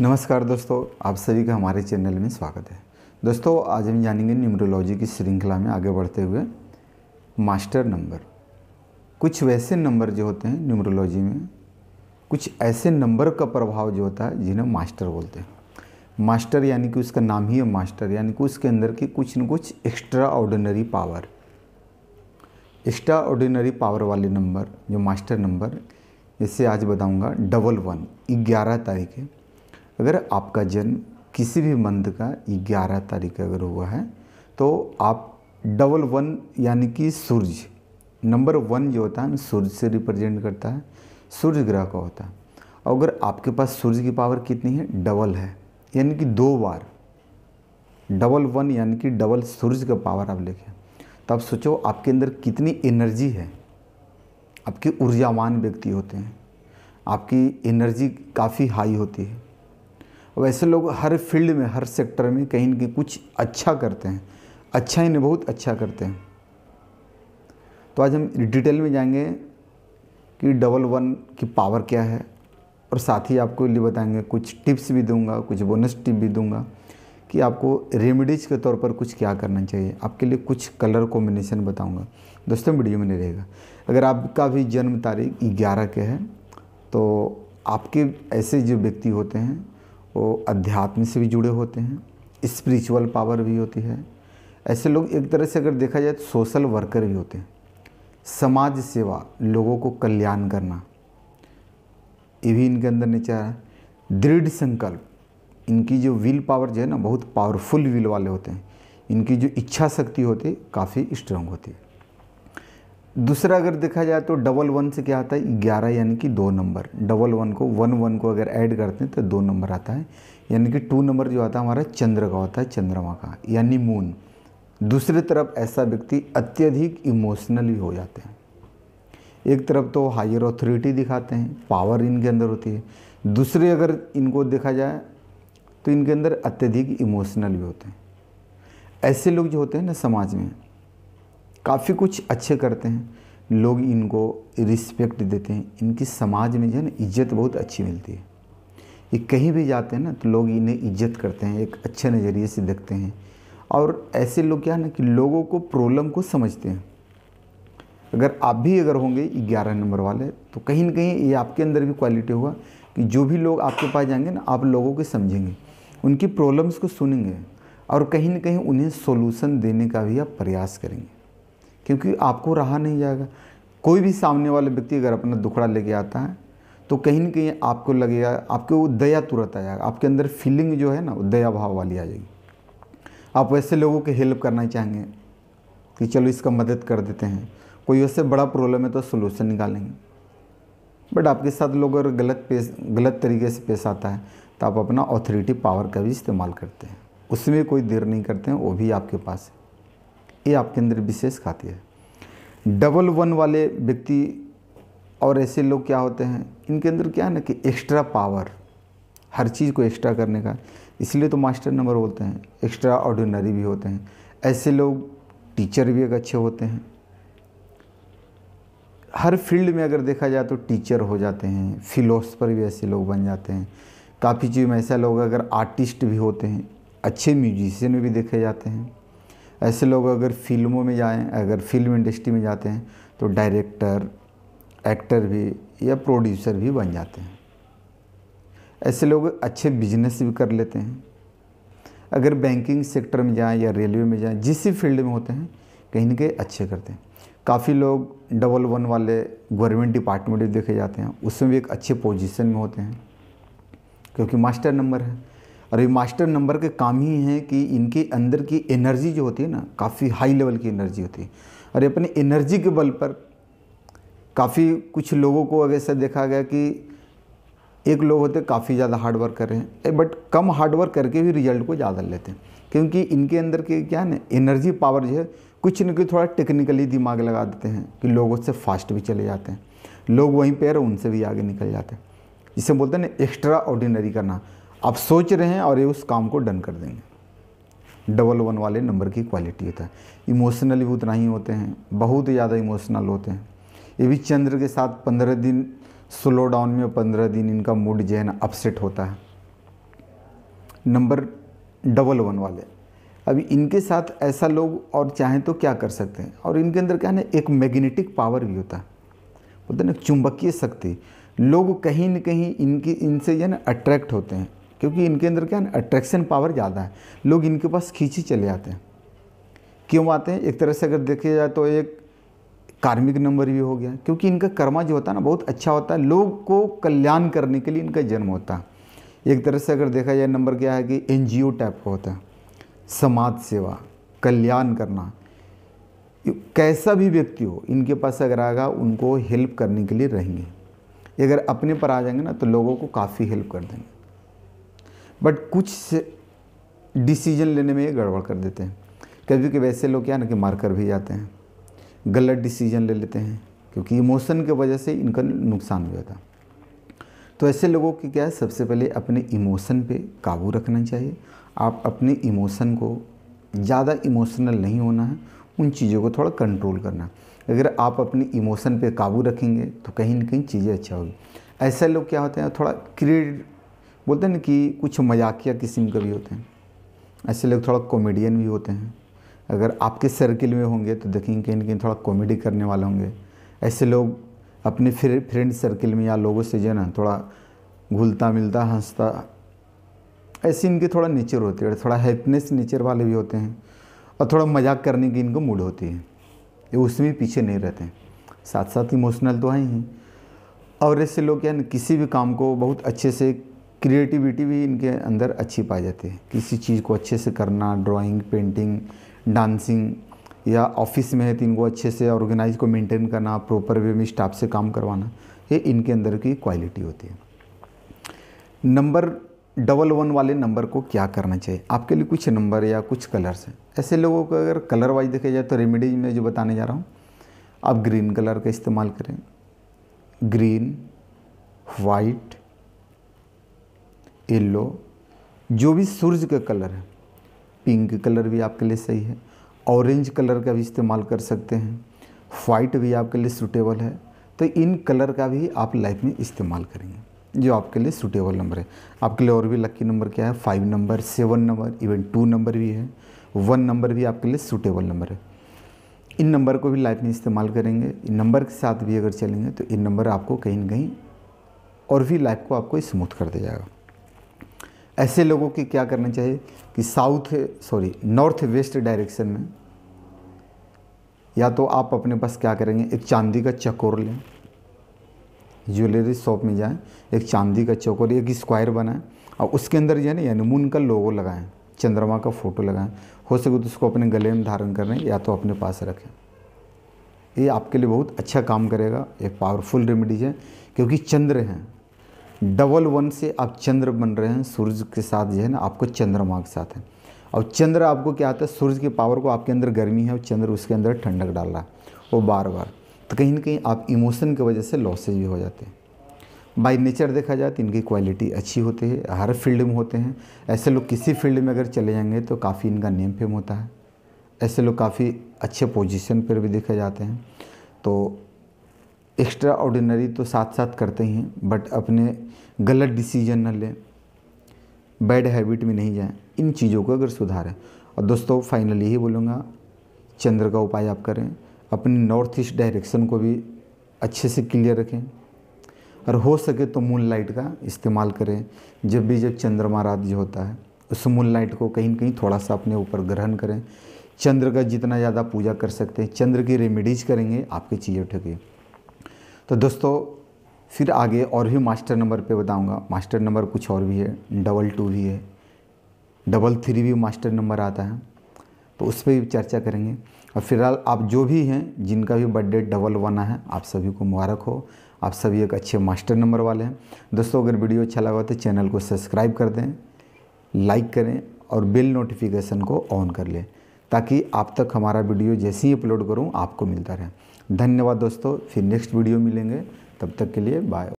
नमस्कार दोस्तों आप सभी का हमारे चैनल में स्वागत है दोस्तों आज हम जानेंगे न्यूमरोलॉजी की श्रृंखला में आगे बढ़ते हुए मास्टर नंबर कुछ वैसे नंबर जो होते हैं न्यूमरोलॉजी में कुछ ऐसे नंबर का प्रभाव जो होता है जिन्हें मास्टर बोलते हैं मास्टर यानी कि उसका नाम ही है मास्टर यानी कि उसके अंदर की कुछ न कुछ extraordinary power extraordinary power वाले नंबर जो मास्टर नंबर इसे आज बताऊंगा डबल वन ग्यारह तारीख है अगर आपका जन्म किसी भी मंथ का ग्यारह तारीख अगर हुआ है तो आप डबल वन यानी कि सूर्य नंबर वन जो होता है ना सूर्य से रिप्रेजेंट करता है सूर्य ग्रह का होता है और अगर आपके पास सूर्य की पावर कितनी है डबल है यानी कि दो बार डबल वन यानी कि डबल सूर्य का पावर आप लिखें तो आप सोचो आपके अंदर कितनी एनर्जी है आपके ऊर्जावान व्यक्ति होते हैं आपकी एनर्जी काफ़ी हाई होती है वैसे लोग हर फील्ड में हर सेक्टर में कहीं ना कहीं कुछ अच्छा करते हैं अच्छा ही नहीं बहुत अच्छा करते हैं तो आज हम डिटेल में जाएंगे कि डबल वन की पावर क्या है और साथ ही आपको लिए बताएंगे कुछ टिप्स भी दूंगा कुछ बोनस टिप भी दूंगा कि आपको रेमेडीज़ के तौर पर कुछ क्या करना चाहिए आपके लिए कुछ कलर कॉम्बिनेशन बताऊंगा दोस्तों वीडियो में नहीं रहेगा अगर आपका भी जन्म तारीख ग्यारह के है तो आपके ऐसे जो व्यक्ति होते हैं वो अध्यात्म से भी जुड़े होते हैं स्पिरिचुअल पावर भी होती है ऐसे लोग एक तरह से अगर देखा जाए तो सोशल वर्कर भी होते हैं समाज सेवा लोगों को कल्याण करना ये भी इनके अंदर नेचर है दृढ़ संकल्प इनकी जो विल पावर जो है ना बहुत पावरफुल विल वाले होते हैं इनकी जो इच्छा शक्ति होती है काफ़ी स्ट्रांग होती है दूसरा अगर देखा जाए तो डबल वन से क्या आता है ग्यारह यानी कि दो नंबर डबल वन को वन वन को अगर ऐड करते हैं तो दो नंबर आता है यानी कि टू नंबर जो आता है हमारा चंद्र का होता है चंद्रमा का यानी मून दूसरी तरफ ऐसा व्यक्ति अत्यधिक इमोशनली हो जाते हैं एक तरफ तो हायर ऑथोरिटी दिखाते हैं पावर इनके अंदर होती है दूसरे अगर इनको देखा जाए तो इनके अंदर अत्यधिक इमोशनल भी होते हैं ऐसे लोग जो होते हैं ना समाज में काफ़ी कुछ अच्छे करते हैं लोग इनको रिस्पेक्ट देते हैं इनकी समाज में जो है ना इज्जत बहुत अच्छी मिलती है ये कहीं भी जाते हैं ना तो लोग इन्हें इज्जत करते हैं एक अच्छे नज़रिए से देखते हैं और ऐसे लोग क्या है ना कि लोगों को प्रॉब्लम को समझते हैं अगर आप भी अगर होंगे ग्यारह नंबर वाले तो कहीं ना कहीं ये आपके अंदर भी क्वालिटी होगा कि जो भी लोग आपके पास जाएंगे ना आप लोगों को समझेंगे उनकी प्रॉब्लम्स को सुनेंगे और कहीं ना कहीं उन्हें सोल्यूसन देने का भी आप प्रयास करेंगे क्योंकि आपको रहा नहीं जाएगा कोई भी सामने वाला व्यक्ति अगर अपना दुखड़ा लेके आता है तो कहीं ना कहीं आपको लगेगा आपके वो दया तुरंत आ जाएगा आपके अंदर फीलिंग जो है ना वो दया भाव वाली आ जाएगी आप वैसे लोगों की हेल्प करना चाहेंगे कि चलो इसका मदद कर देते हैं कोई वैसे बड़ा प्रॉब्लम है तो सोल्यूशन निकालेंगे बट आपके साथ लोग अगर गलत पेश गलत तरीके से पेश आता है तो आप अपना ऑथोरिटी पावर का भी इस्तेमाल करते हैं उसमें कोई देर नहीं करते हैं वो भी आपके पास है ये आपके अंदर विशेष खाती है डबल वन वाले व्यक्ति और ऐसे लोग क्या होते हैं इनके अंदर क्या है ना कि एक्स्ट्रा पावर हर चीज़ को एक्स्ट्रा करने का इसलिए तो मास्टर नंबर बोलते हैं एक्स्ट्रा ऑर्डिनरी भी होते हैं ऐसे लोग टीचर भी एक अच्छे होते हैं हर फील्ड में अगर देखा जाए तो टीचर हो जाते हैं फिलोसफर भी ऐसे लोग बन जाते हैं काफ़ी चीज़ में ऐसा लोग अगर आर्टिस्ट भी होते हैं अच्छे म्यूजिशियन भी देखे जाते हैं ऐसे लोग अगर फिल्मों में जाएं अगर फिल्म इंडस्ट्री में जाते हैं तो डायरेक्टर एक्टर भी या प्रोड्यूसर भी बन जाते हैं ऐसे लोग अच्छे बिजनेस भी कर लेते हैं अगर बैंकिंग सेक्टर में जाएं या रेलवे में जाएं जिस भी फील्ड में होते हैं कहीं ना कहीं अच्छे करते हैं काफ़ी लोग डबल वन वाले गवर्नमेंट डिपार्टमेंट भी देखे जाते हैं उसमें भी एक अच्छे पोजीशन में होते हैं क्योंकि मास्टर नंबर है और ये मास्टर नंबर के काम ही हैं कि इनके अंदर की एनर्जी जो होती है ना काफ़ी हाई लेवल की एनर्जी होती है और ये अपने एनर्जी के बल पर काफ़ी कुछ लोगों को अगर ऐसा देखा गया कि एक लोग होते काफ़ी ज़्यादा हार्ड वर्क कर रहे हैं बट कम हार्ड वर्क करके भी रिजल्ट को ज़्यादा लेते हैं क्योंकि इनके अंदर के क्या है ना एनर्जी पावर जो है कुछ न कुछ थोड़ा टेक्निकली दिमाग लगा देते हैं कि लोग उससे फास्ट भी चले जाते हैं लोग वहीं पैर उनसे भी आगे निकल जाते हैं जिसे बोलते हैं ना एक्स्ट्रा ऑर्डिनरी करना आप सोच रहे हैं और ये उस काम को डन कर देंगे डबल वन वाले नंबर की क्वालिटी होता है इमोशनली भी उतना ही होते हैं बहुत ज़्यादा इमोशनल होते हैं ये भी चंद्र के साथ पंद्रह दिन स्लो डाउन में पंद्रह दिन इनका मूड जो है ना अपसेट होता है नंबर डबल वन वाले अभी इनके साथ ऐसा लोग और चाहें तो क्या कर सकते हैं और इनके अंदर क्या है ना एक मैग्नेटिक पावर भी होता है बोलते ना चुंबकीय शक्ति लोग कहीं ना कहीं इनकी इनसे जो है ना अट्रैक्ट होते हैं क्योंकि इनके अंदर क्या है अट्रैक्शन पावर ज़्यादा है लोग इनके पास खींची चले जाते हैं क्यों आते हैं एक तरह से अगर देखा जाए तो एक कार्मिक नंबर भी हो गया क्योंकि इनका कर्मा जो होता है ना बहुत अच्छा होता है लोग को कल्याण करने के लिए इनका जन्म होता है एक तरह से अगर देखा जाए नंबर क्या है कि एन टाइप का होता है समाज सेवा कल्याण करना कैसा भी व्यक्ति हो इनके पास अगर आएगा उनको हेल्प करने के लिए रहेंगे अगर अपने पर आ जाएंगे ना तो लोगों को काफ़ी हेल्प कर देंगे बट कुछ डिसीजन लेने में गड़बड़ कर देते हैं कभी कभी ऐसे लोग क्या ना कि मारकर भी जाते हैं गलत डिसीजन ले लेते हैं क्योंकि इमोशन के वजह से इनका नुकसान हो जाता तो ऐसे लोगों की क्या है सबसे पहले अपने इमोशन पे काबू रखना चाहिए आप अपने इमोशन को ज़्यादा इमोशनल नहीं होना है उन चीज़ों को थोड़ा कंट्रोल करना अगर आप अपने इमोशन पे काबू रखेंगे तो कहीं ना कहीं चीज़ें अच्छा होगी ऐसे लोग क्या होते हैं थोड़ा क्रिएट बोलते हैं ना कि कुछ मजाकिया किस्म के भी होते हैं ऐसे लोग थोड़ा कॉमेडियन भी होते हैं अगर आपके सर्किल में होंगे तो देखेंगे कहीं कहीं थोड़ा कॉमेडी करने वाले होंगे ऐसे लोग अपने फ्रेंड सर्किल में या लोगों से जो है ना थोड़ा घुलता मिलता हंसता ऐसे इनके थोड़ा नेचर होती है थोड़ा हैप्पीनेस नेचर वाले भी होते हैं और थोड़ा मजाक करने की इनको मूड होती है ये उसमें पीछे नहीं रहते साथ साथ इमोशनल तो हैं ही और ऐसे लोग क्या किसी भी काम को बहुत अच्छे से क्रिएटिविटी भी इनके अंदर अच्छी पाई जाती है किसी चीज़ को अच्छे से करना ड्राइंग पेंटिंग डांसिंग या ऑफिस में है तो इनको अच्छे से ऑर्गेनाइज को मेंटेन करना प्रॉपर वे में स्टाफ से काम करवाना ये इनके अंदर की क्वालिटी होती है नंबर डबल वन वाले नंबर को क्या करना चाहिए आपके लिए कुछ नंबर या कुछ कलर्स हैं ऐसे लोगों को अगर कलर वाइज देखा जाए तो रेमेडीज में जो बताने जा रहा हूँ आप ग्रीन कलर का इस्तेमाल करें ग्रीन वाइट येल्लो जो भी सूरज का कलर है पिंक कलर भी आपके लिए सही है ऑरेंज कलर का भी इस्तेमाल कर सकते हैं वाइट भी आपके लिए सूटेबल है तो इन कलर का भी आप लाइफ में इस्तेमाल करेंगे जो आपके लिए सूटेबल नंबर है आपके लिए और भी लकी नंबर क्या है five number seven number even two number भी है वन नंबर भी आपके लिए सूटेबल नंबर है इन नंबर को भी लाइफ में इस्तेमाल करेंगे इन नंबर के साथ भी अगर चलेंगे तो इन नंबर आपको कहीं ना कहीं और भी लाइफ को आपको स्मूथ कर दिया जाएगा ऐसे लोगों की क्या करना चाहिए कि south sorry north west direction में या तो आप अपने पास क्या करेंगे एक चांदी का चकोर लें ज्वेलरी शॉप में जाएं एक चांदी का चकोर एक स्क्वायर बनाएं और उसके अंदर जो है ना यानी मून का लोगो लगाएं चंद्रमा का फोटो लगाएं हो सके तो उसको अपने गले में धारण करें या तो अपने पास रखें ये आपके लिए बहुत अच्छा काम करेगा एक पावरफुल रेमेडीज है क्योंकि चंद्र हैं डबल वन से आप चंद्र बन रहे हैं सूर्य के साथ जो है ना आपको चंद्रमा के साथ है और चंद्र आपको क्या आता है सूर्य की पावर को आपके अंदर गर्मी है और चंद्र उसके अंदर ठंडक डाल रहा है वो बार बार तो कहीं ना कहीं आप इमोशन की वजह से लॉसेज भी हो जाते हैं बाई नेचर देखा जाए तो इनकी क्वालिटी अच्छी होती है हर फील्ड में होते हैं ऐसे लोग किसी फील्ड में अगर चले जाएंगे तो काफ़ी इनका नेम फेम होता है ऐसे लोग काफ़ी अच्छे पोजिशन पर भी देखे जाते हैं तो एक्स्ट्रा ऑर्डिनरी तो साथ साथ करते ही हैं बट अपने गलत डिसीजन न लें बैड हैबिट में नहीं जाएं इन चीज़ों को अगर सुधारें और दोस्तों फाइनली ही बोलूँगा चंद्र का उपाय आप करें अपने नॉर्थ ईस्ट डायरेक्शन को भी अच्छे से क्लियर रखें और हो सके तो मून लाइट का इस्तेमाल करें जब भी जब चंद्रमा रात जो होता है उस मून लाइट को कहीं कहीं थोड़ा सा अपने ऊपर ग्रहण करें चंद्र का जितना ज़्यादा पूजा कर सकते हैं चंद्र की रेमेडीज़ करेंगे आपकी चीज़ें ठगेगी तो दोस्तों फिर आगे और भी मास्टर नंबर पे बताऊंगा मास्टर नंबर कुछ और भी है डबल टू भी है डबल थ्री भी मास्टर नंबर आता है तो उस पर भी चर्चा करेंगे और फिलहाल आप जो भी हैं जिनका भी बर्थडे डबल वन है आप सभी को मुबारक हो आप सभी एक अच्छे मास्टर नंबर वाले हैं दोस्तों अगर वीडियो अच्छा लगा तो चैनल को सब्सक्राइब कर दें लाइक करें और बिल नोटिफिकेशन को ऑन कर लें ताकि आप तक हमारा वीडियो जैसे ही अपलोड करूँ आपको मिलता रहे धन्यवाद दोस्तों फिर नेक्स्ट वीडियो मिलेंगे तब तक के लिए बाय